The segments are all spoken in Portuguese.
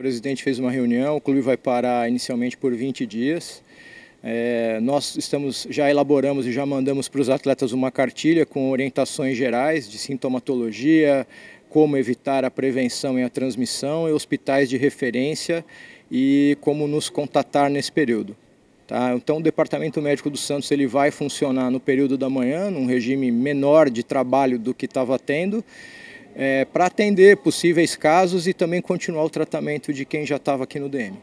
O presidente fez uma reunião, o clube vai parar inicialmente por 20 dias. É, nós estamos, já elaboramos e já mandamos para os atletas uma cartilha com orientações gerais de sintomatologia, como evitar a prevenção e a transmissão, e hospitais de referência e como nos contatar nesse período. Tá? Então o Departamento Médico do Santos ele vai funcionar no período da manhã, num regime menor de trabalho do que estava tendo, é, para atender possíveis casos e também continuar o tratamento de quem já estava aqui no DM.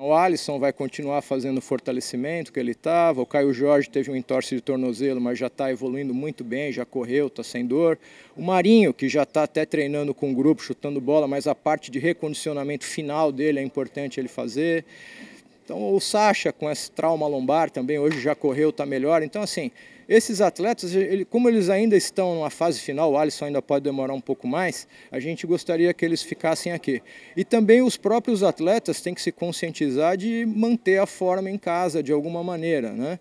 O Alisson vai continuar fazendo o fortalecimento que ele estava. O Caio Jorge teve um entorse de tornozelo, mas já está evoluindo muito bem, já correu, está sem dor. O Marinho, que já está até treinando com o grupo, chutando bola, mas a parte de recondicionamento final dele é importante ele fazer. Então o Sacha com esse trauma lombar também hoje já correu, está melhor. Então assim, esses atletas, ele, como eles ainda estão numa fase final, o Alisson ainda pode demorar um pouco mais, a gente gostaria que eles ficassem aqui. E também os próprios atletas têm que se conscientizar de manter a forma em casa de alguma maneira, né?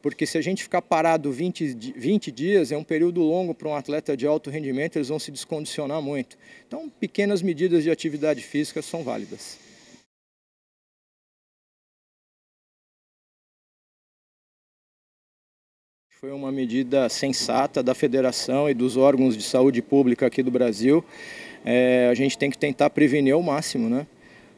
Porque se a gente ficar parado 20, 20 dias, é um período longo para um atleta de alto rendimento, eles vão se descondicionar muito. Então, pequenas medidas de atividade física são válidas. Foi uma medida sensata da federação e dos órgãos de saúde pública aqui do Brasil. É, a gente tem que tentar prevenir ao máximo, né?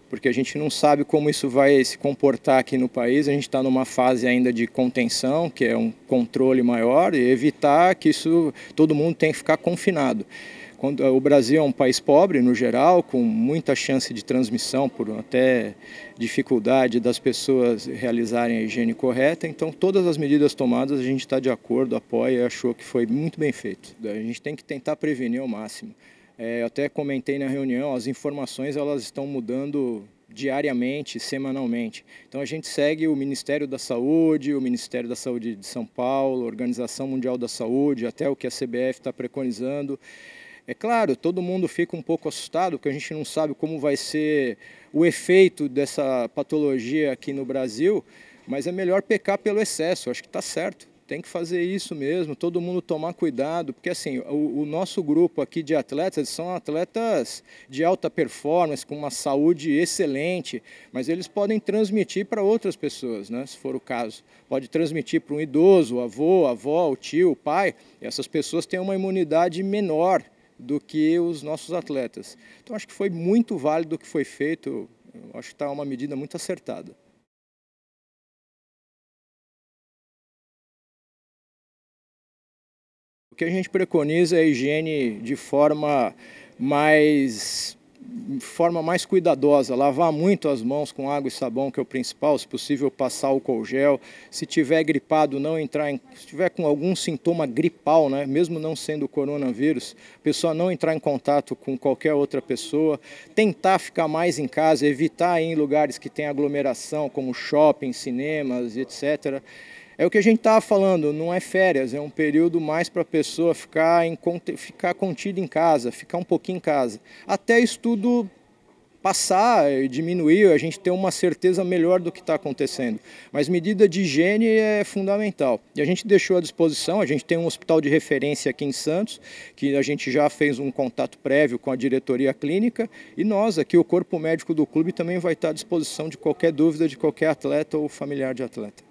Porque a gente não sabe como isso vai se comportar aqui no país. A gente está numa fase ainda de contenção, que é um controle maior, e evitar que isso todo mundo tenha que ficar confinado. Quando, o Brasil é um país pobre no geral, com muita chance de transmissão por até dificuldade das pessoas realizarem a higiene correta. Então, todas as medidas tomadas a gente está de acordo, apoia, e achou que foi muito bem feito. A gente tem que tentar prevenir ao máximo. É, até comentei na reunião, as informações elas estão mudando diariamente, semanalmente. Então a gente segue o Ministério da Saúde, o Ministério da Saúde de São Paulo, a Organização Mundial da Saúde, até o que a CBF está preconizando. É claro, todo mundo fica um pouco assustado, porque a gente não sabe como vai ser o efeito dessa patologia aqui no Brasil, mas é melhor pecar pelo excesso, acho que está certo. Tem que fazer isso mesmo, todo mundo tomar cuidado, porque assim, o, o nosso grupo aqui de atletas são atletas de alta performance, com uma saúde excelente, mas eles podem transmitir para outras pessoas, né, se for o caso. Pode transmitir para um idoso, avô, avó, o tio, o pai, essas pessoas têm uma imunidade menor do que os nossos atletas. Então acho que foi muito válido o que foi feito, acho que está uma medida muito acertada. O que a gente preconiza é a higiene de forma mais forma mais cuidadosa, lavar muito as mãos com água e sabão, que é o principal, se possível passar álcool gel. Se tiver gripado, não entrar em, se tiver com algum sintoma gripal, né, mesmo não sendo coronavírus, a pessoa não entrar em contato com qualquer outra pessoa, tentar ficar mais em casa, evitar ir em lugares que tem aglomeração, como shopping, cinemas, etc. É o que a gente estava falando, não é férias, é um período mais para a pessoa ficar, em, ficar contida em casa, ficar um pouquinho em casa. Até isso tudo passar, diminuir, a gente ter uma certeza melhor do que está acontecendo. Mas medida de higiene é fundamental. E a gente deixou à disposição, a gente tem um hospital de referência aqui em Santos, que a gente já fez um contato prévio com a diretoria clínica, e nós aqui, o corpo médico do clube, também vai estar à disposição de qualquer dúvida de qualquer atleta ou familiar de atleta.